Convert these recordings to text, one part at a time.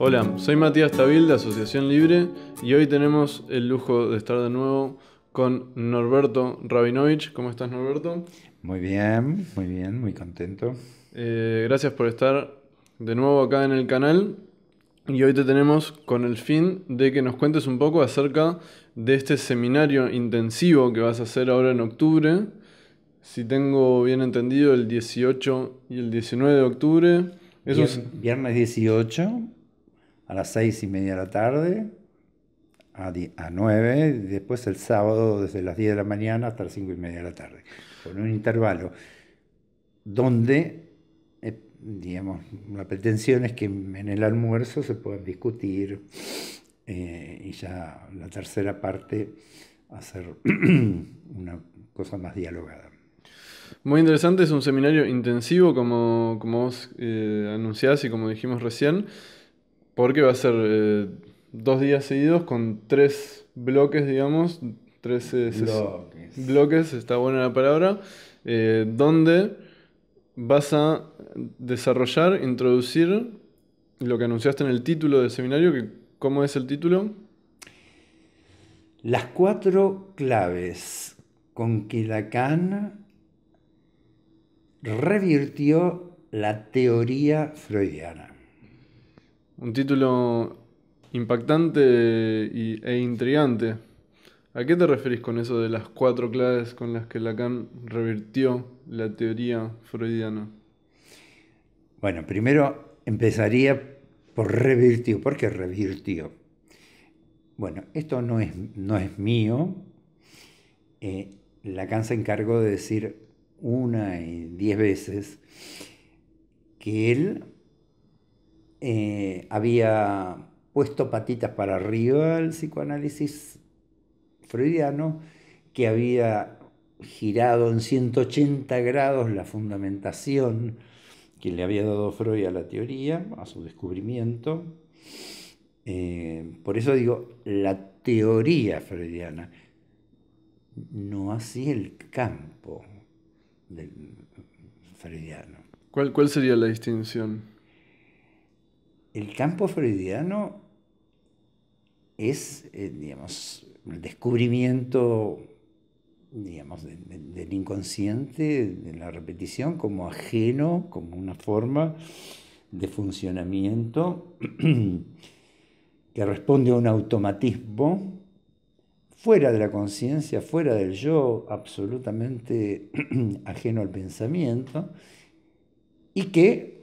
Hola, soy Matías Tabil de Asociación Libre y hoy tenemos el lujo de estar de nuevo con Norberto Rabinovich. ¿Cómo estás, Norberto? Muy bien, muy bien, muy contento. Eh, gracias por estar de nuevo acá en el canal y hoy te tenemos con el fin de que nos cuentes un poco acerca de este seminario intensivo que vas a hacer ahora en octubre. Si tengo bien entendido, el 18 y el 19 de octubre. Viernes 18 a las seis y media de la tarde a, a y después el sábado desde las diez de la mañana hasta las cinco y media de la tarde, con un intervalo donde, eh, digamos, la pretensión es que en el almuerzo se puedan discutir eh, y ya la tercera parte hacer una cosa más dialogada. Muy interesante, es un seminario intensivo como, como vos eh, anunciás y como dijimos recién. Porque va a ser eh, dos días seguidos con tres bloques, digamos. Tres eh, bloques. bloques. está buena la palabra. Eh, donde vas a desarrollar, introducir lo que anunciaste en el título del seminario. Que, ¿Cómo es el título? Las cuatro claves con que Lacan revirtió la teoría freudiana. Un título impactante e intrigante. ¿A qué te referís con eso de las cuatro claves con las que Lacan revirtió la teoría freudiana? Bueno, primero empezaría por revirtió. ¿Por qué revirtió? Bueno, esto no es, no es mío. Eh, Lacan se encargó de decir una y diez veces que él eh, había puesto patitas para arriba el psicoanálisis freudiano, que había girado en 180 grados la fundamentación que le había dado Freud a la teoría, a su descubrimiento. Eh, por eso digo, la teoría freudiana, no así el campo del freudiano. ¿Cuál, cuál sería la distinción? el campo freudiano es, eh, digamos, el descubrimiento, digamos, del inconsciente, de la repetición, como ajeno, como una forma de funcionamiento que responde a un automatismo fuera de la conciencia, fuera del yo, absolutamente ajeno al pensamiento, y que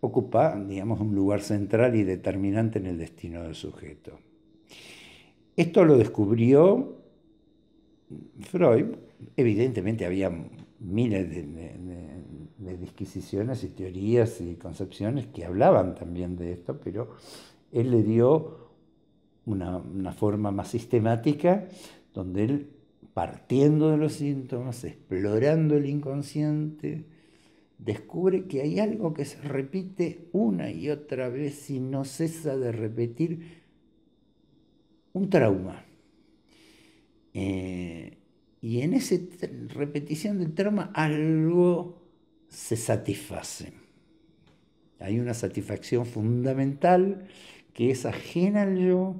ocupa, digamos, un lugar central y determinante en el destino del sujeto. Esto lo descubrió Freud, evidentemente había miles de, disquisiciones y teorías y concepciones que hablaban también de esto, pero él le dio una, una forma más sistemática donde él, partiendo de los síntomas, explorando el inconsciente, descubre que hay algo que se repite una y otra vez y no cesa de repetir un trauma. Eh, y en esa repetición del trauma algo se satisface. Hay una satisfacción fundamental que es ajena al yo,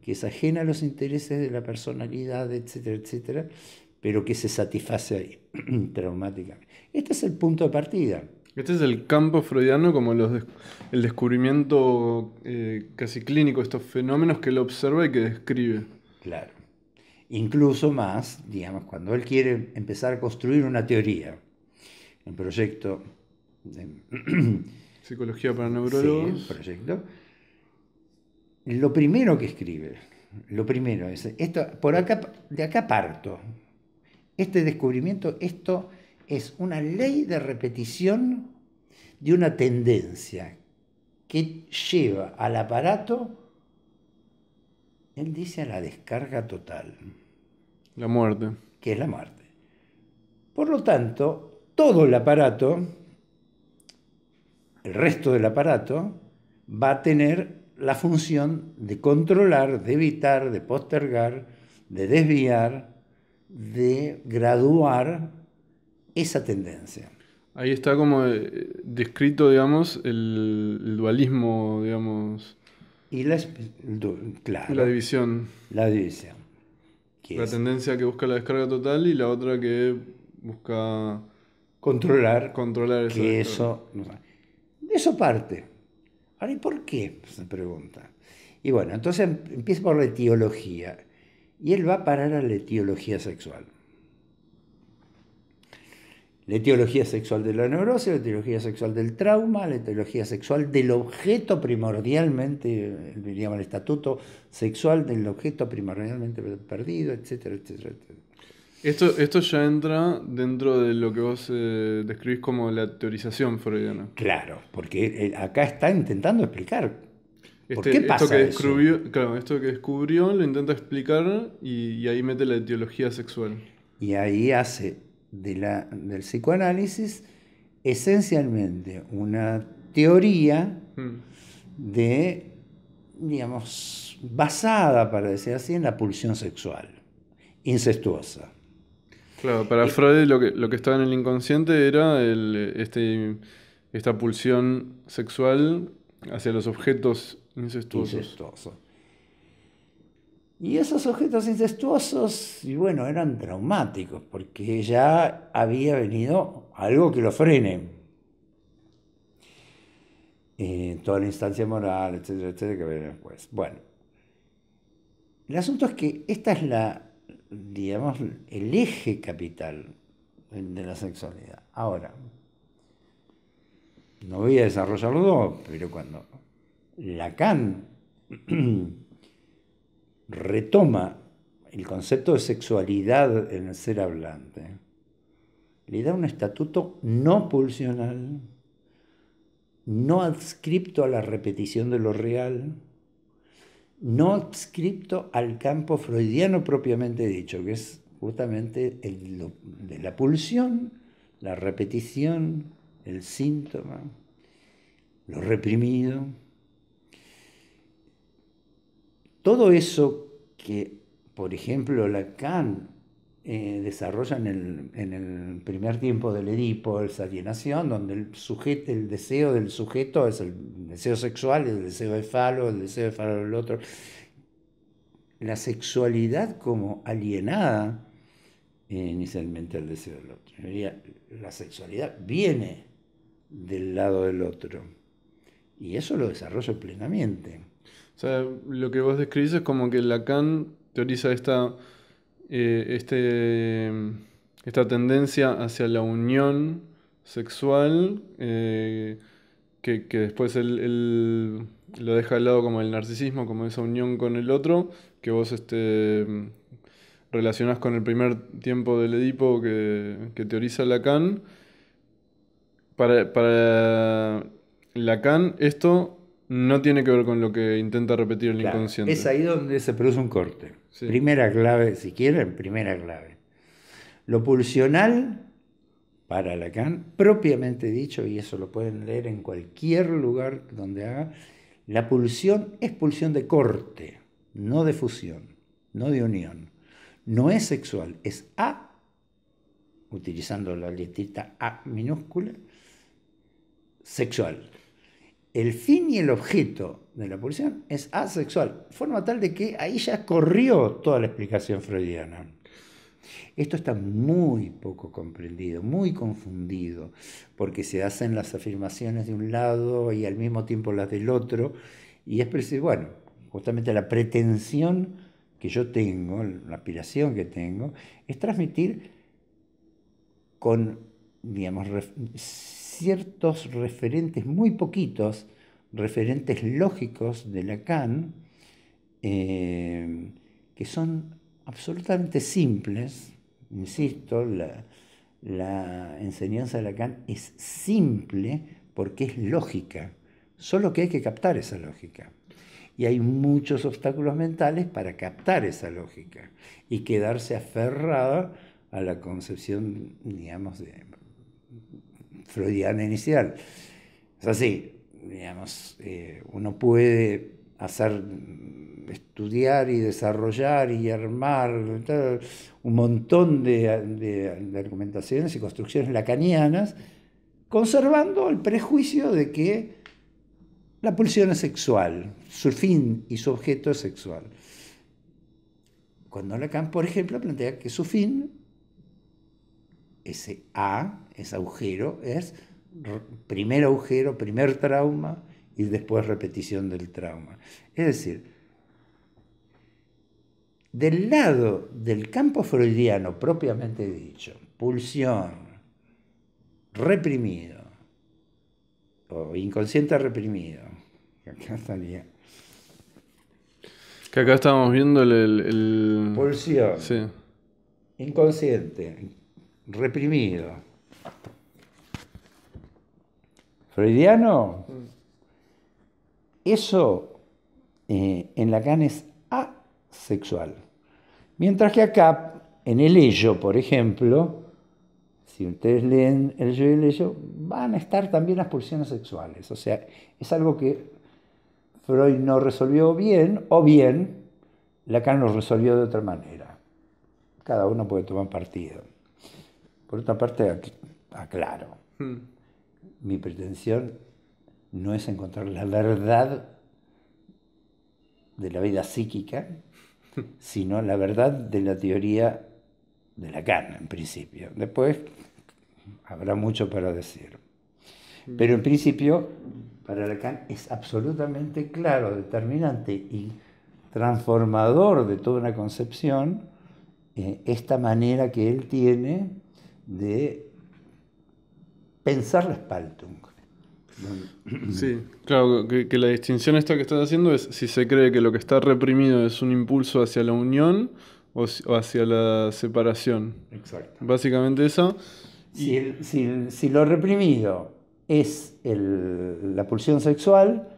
que es ajena a los intereses de la personalidad, etcétera, etcétera, pero que se satisface ahí traumáticamente. Este es el punto de partida. Este es el campo freudiano como el descubrimiento eh, casi clínico, estos fenómenos que él observa y que describe. Claro. Incluso más, digamos, cuando él quiere empezar a construir una teoría, un proyecto de psicología para neurólogos. Sí, proyecto. Lo primero que escribe, lo primero es, esto, por acá, de acá parto, este descubrimiento, esto es una ley de repetición de una tendencia que lleva al aparato, él dice, a la descarga total. La muerte. Que es la muerte. Por lo tanto, todo el aparato, el resto del aparato, va a tener la función de controlar, de evitar, de postergar, de desviar, de graduar esa tendencia. Ahí está como eh, descrito, digamos, el, dualismo, digamos. Y la, la división. La división. La tendencia que busca la descarga total y la otra que busca controlar, controlar que eso. de eso parte. Ahora, ¿y por qué? Se pregunta. Y bueno, entonces em, empiezo por la etiología y él va a parar a la etiología sexual. La etiología sexual de la neurosis, la etiología sexual del trauma, la etiología sexual del objeto primordialmente, diríamos el estatuto sexual del objeto primordialmente perdido, etcétera, etcétera, etcétera. Esto, esto ya entra dentro de lo que vos eh, describís como la teorización freudiana. Claro, porque eh, acá está intentando explicar este, esto que descubrió, Claro, esto que descubrió lo intenta explicar y, ahí mete la etiología sexual. Y ahí hace de del psicoanálisis esencialmente una teoría hmm. de, digamos, basada, para decir así, en la pulsión sexual incestuosa. Claro, para Freud lo que, estaba en el inconsciente era este, esta pulsión sexual hacia los objetos Incestuosos. Y esos objetos incestuosos, y bueno, eran traumáticos, porque ya había venido algo que lo frene. Eh, toda la instancia moral, etcétera, etcétera, que viene después. Bueno, el asunto es que esta es la, digamos, el eje capital de la sexualidad. Ahora, no voy a desarrollarlo dos pero cuando Lacan retoma el concepto de sexualidad en el ser hablante, le da un estatuto no pulsional, no adscripto a la repetición de lo real, no adscripto al campo freudiano propiamente dicho, que es justamente el, de la pulsión, la repetición, el síntoma, lo reprimido. Todo eso que, por ejemplo, Lacan eh, desarrolla en el, primer tiempo del Edipo, esa alienación, donde el, deseo del sujeto es el deseo sexual, el deseo de falo, el deseo de falo del otro. La sexualidad como alienada eh, inicialmente el deseo del otro. la sexualidad viene del lado del otro y eso lo desarrolla plenamente. O sea, lo que vos describís es como que Lacan teoriza esta, eh, este, esta tendencia hacia la unión sexual eh, que, después él, lo deja al lado como el narcisismo, como esa unión con el otro, que vos este, relacionás con el primer tiempo del Edipo que, que teoriza Lacan. Para, para Lacan esto no tiene que ver con lo que intenta repetir el inconsciente. Es ahí donde se produce un corte. Primera clave, si quieren, primera clave. Lo pulsional, para Lacan, propiamente dicho, y eso lo pueden leer en cualquier lugar donde haga, la pulsión es pulsión de corte, no de fusión, no de unión. No es sexual, es A, utilizando la letrita A minúscula, sexual el fin y el objeto de la pulsión es asexual, forma tal de que ahí ya corrió toda la explicación freudiana. Esto está muy poco comprendido, muy confundido, porque se hacen las afirmaciones de un lado y al mismo tiempo las del otro, y es bueno, justamente la pretensión que yo tengo, la aspiración que tengo, es transmitir con, digamos, ciertos referentes, muy poquitos, referentes lógicos de Lacan, eh, que son absolutamente simples, insisto, la, la enseñanza de Lacan es simple porque es lógica, solo que hay que captar esa lógica. Y hay muchos obstáculos mentales para captar esa lógica y quedarse aferrada a la concepción, digamos, de freudiana inicial. Es así, digamos, eh, uno puede hacer, estudiar y desarrollar y armar un montón de, de argumentaciones y construcciones lacanianas, conservando el prejuicio de que la pulsión es sexual, su fin y su objeto es sexual. Cuando Lacan, por ejemplo, plantea que su fin ese A, ese agujero, es primer agujero, primer trauma y después repetición del trauma. Es decir, del lado del campo freudiano propiamente dicho, pulsión, reprimido, o inconsciente reprimido, que acá estaría. Que acá estamos viendo el... Pulsión. Inconsciente, reprimido. Freudiano, eso eh, en Lacan es asexual. Mientras que acá, en el ello, por ejemplo, si ustedes leen el yo y el ello, van a estar también las pulsiones sexuales. O sea, es algo que Freud no resolvió bien, o bien Lacan lo resolvió de otra manera. Cada uno puede tomar partido. Por otra parte, aclaro, hmm. mi pretensión no es encontrar la verdad de la vida psíquica, hmm. sino la verdad de la teoría de la Lacan, en principio. Después habrá mucho para decir. Hmm. Pero en principio, para Lacan es absolutamente claro, determinante y transformador de toda una concepción eh, esta manera que él tiene de pensar la Sí, claro, que, la distinción esta que estás haciendo es si se cree que lo que está reprimido es un impulso hacia la unión o, hacia la separación. Exacto. Básicamente eso. Si, si, lo reprimido es la pulsión sexual,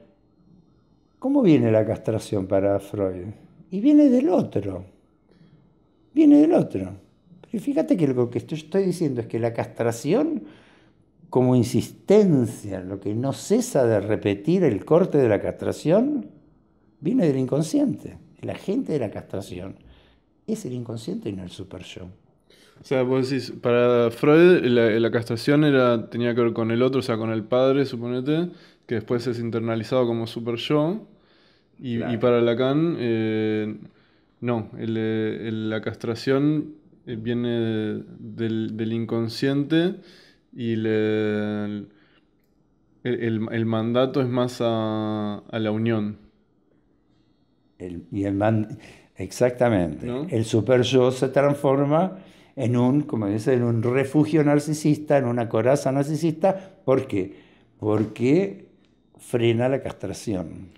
¿cómo viene la castración para Freud? Y viene del otro. Viene del otro. Y fíjate que lo que estoy diciendo es que la castración como insistencia, lo que no cesa de repetir el corte de la castración, viene del inconsciente. El agente de la castración es el inconsciente y no el super yo. O sea, vos decís, para Freud la, castración era, tenía que ver con el otro, o sea, con el padre, suponete, que después es internalizado como super yo. Y, para Lacan, eh, no, la castración eh, viene del, inconsciente y el, mandato es más a, la unión. y el exactamente. El super yo se transforma en un, como dice, en un refugio narcisista, en una coraza narcisista. ¿Por qué? Porque frena la castración.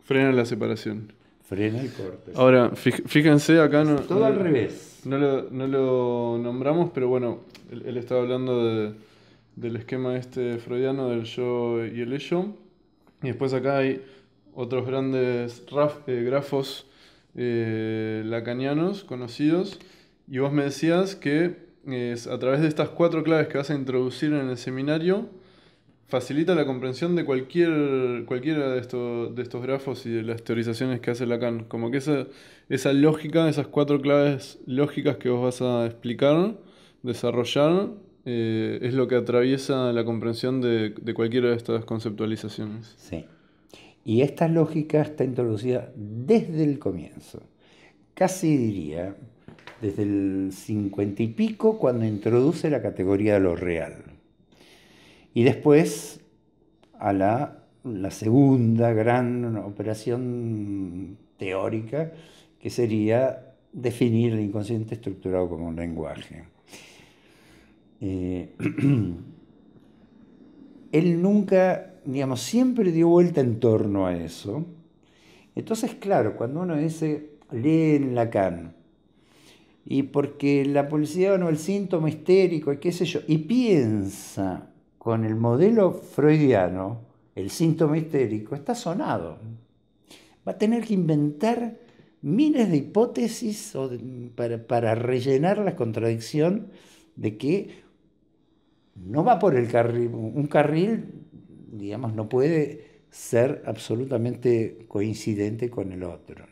Frena la separación. Frena y corte. Ahora, fíjense, acá no. Todo al revés. No lo, nombramos, pero bueno, él, estaba hablando del esquema este freudiano del yo y el ello. Y después acá hay otros grandes eh, grafos eh, lacanianos conocidos. Y vos me decías que eh, es a través de estas cuatro claves que vas a introducir en el seminario facilita la comprensión de cualquier, cualquiera de, de estos grafos y de las teorizaciones que hace Lacan. Como que esa, esa lógica, esas cuatro claves lógicas que vos vas a explicar, desarrollar, eh, es lo que atraviesa la comprensión de, de cualquiera de estas conceptualizaciones. Sí. Y esta lógica está introducida desde el comienzo. Casi diría, desde el cincuenta y pico, cuando introduce la categoría de lo real. Y después a la, segunda gran operación teórica, que sería definir el inconsciente estructurado como un lenguaje. Eh, él nunca, digamos, siempre dio vuelta en torno a eso. Entonces, claro, cuando uno dice, en Lacan, y porque la policía no el síntoma histérico y qué sé yo, y piensa con el modelo freudiano, el síntoma histérico está sonado. Va a tener que inventar miles de hipótesis para, rellenar la contradicción de que no va por el carril, un carril, digamos, no puede ser absolutamente coincidente con el otro.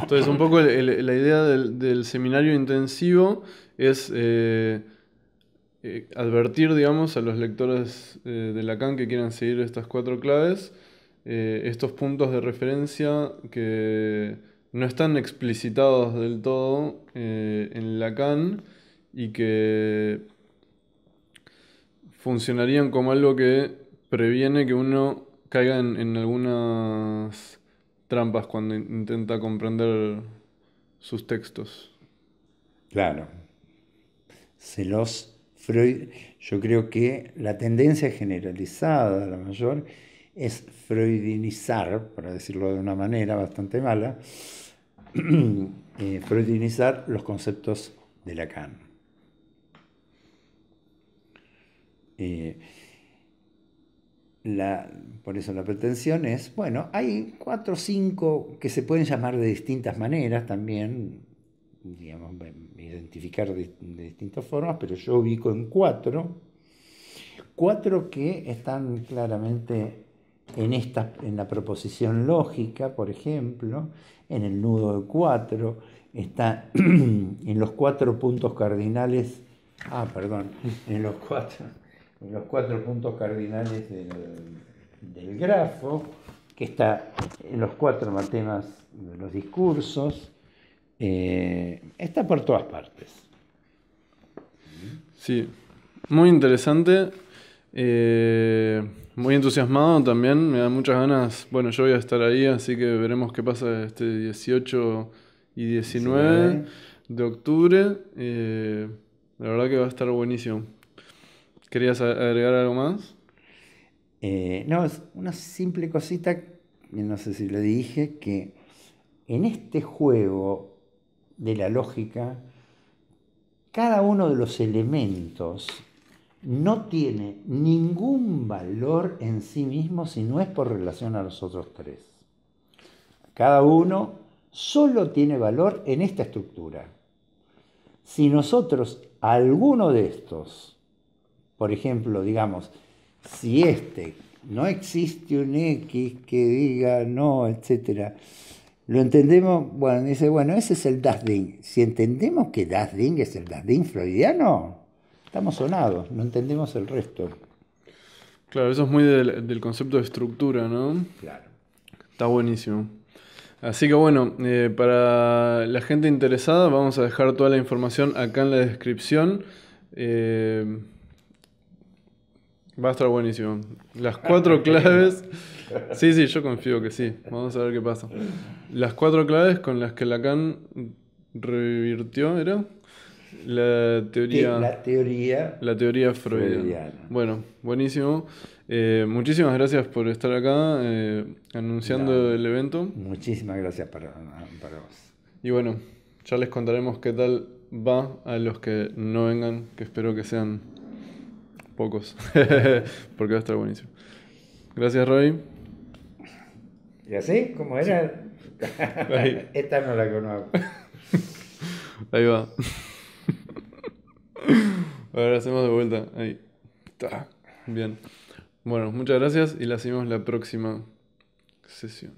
Entonces, un poco la idea del, seminario intensivo es eh, eh, advertir, digamos, a los lectores eh, de Lacan que quieran seguir estas cuatro claves, eh, estos puntos de referencia que no están explicitados del todo en Lacan y que funcionarían como algo que previene que uno caiga en algunas trampas cuando intenta comprender sus textos. Claro. Se los Freud, yo creo que la tendencia generalizada, la mayor, es freudinizar, para decirlo de una manera bastante mala, eh, freudinizar los conceptos de Lacan. Eh, por eso la pretensión es, bueno, hay cuatro o cinco que se pueden llamar de distintas maneras también, identificar de, distintas formas, pero yo ubico en cuatro, cuatro que están claramente en, la proposición lógica, por ejemplo, en el nudo de cuatro, está en los cuatro puntos cardinales, ah, perdón, en los cuatro, en los cuatro puntos cardinales del, del grafo, que está en los cuatro matemas de los discursos, eh, está por todas partes. Sí, muy interesante. Eh, muy entusiasmado también, me da muchas ganas. Bueno, yo voy a estar ahí, así que veremos qué pasa este 18 y 19, de octubre. Eh, la verdad que va a estar buenísimo. ¿Querías agregar algo más? no, es una simple cosita, no sé si lo dije, que en este juego de la lógica, cada uno de los elementos no tiene ningún valor en sí mismo si no es por relación a los otros tres. Cada uno solo tiene valor en esta estructura. Si nosotros alguno de estos, por ejemplo, digamos, si este no existe un X que diga no, etcétera, lo entendemos, bueno, dice, bueno, ese es el Dasding. Si entendemos que Dasding es el Dasding freudiano, estamos sonados, no entendemos el resto. Claro, eso es muy del, concepto de estructura, ¿no? Claro. Está buenísimo. Así que bueno, eh, para la gente interesada vamos a dejar toda la información acá en la descripción. Eh, Va a estar buenísimo. Las ah, cuatro claves. Sí, sí, yo confío que sí. Vamos a ver qué pasa. Las cuatro claves con las que Lacan revirtió, ¿era? La teoría. La teoría. La teoría freudiana. Bueno, buenísimo. Eh, muchísimas gracias por estar acá eh, anunciando el evento. Muchísimas gracias para, para vos. Y bueno, ya les contaremos qué tal va a los que no vengan, que espero que sean pocos, porque va a estar buenísimo. Gracias, Roy. Y así, como era, esta no la conozco. Ahí va. Ahora hacemos de vuelta. Ahí. está Bien. Bueno, muchas gracias y la hacemos la próxima sesión.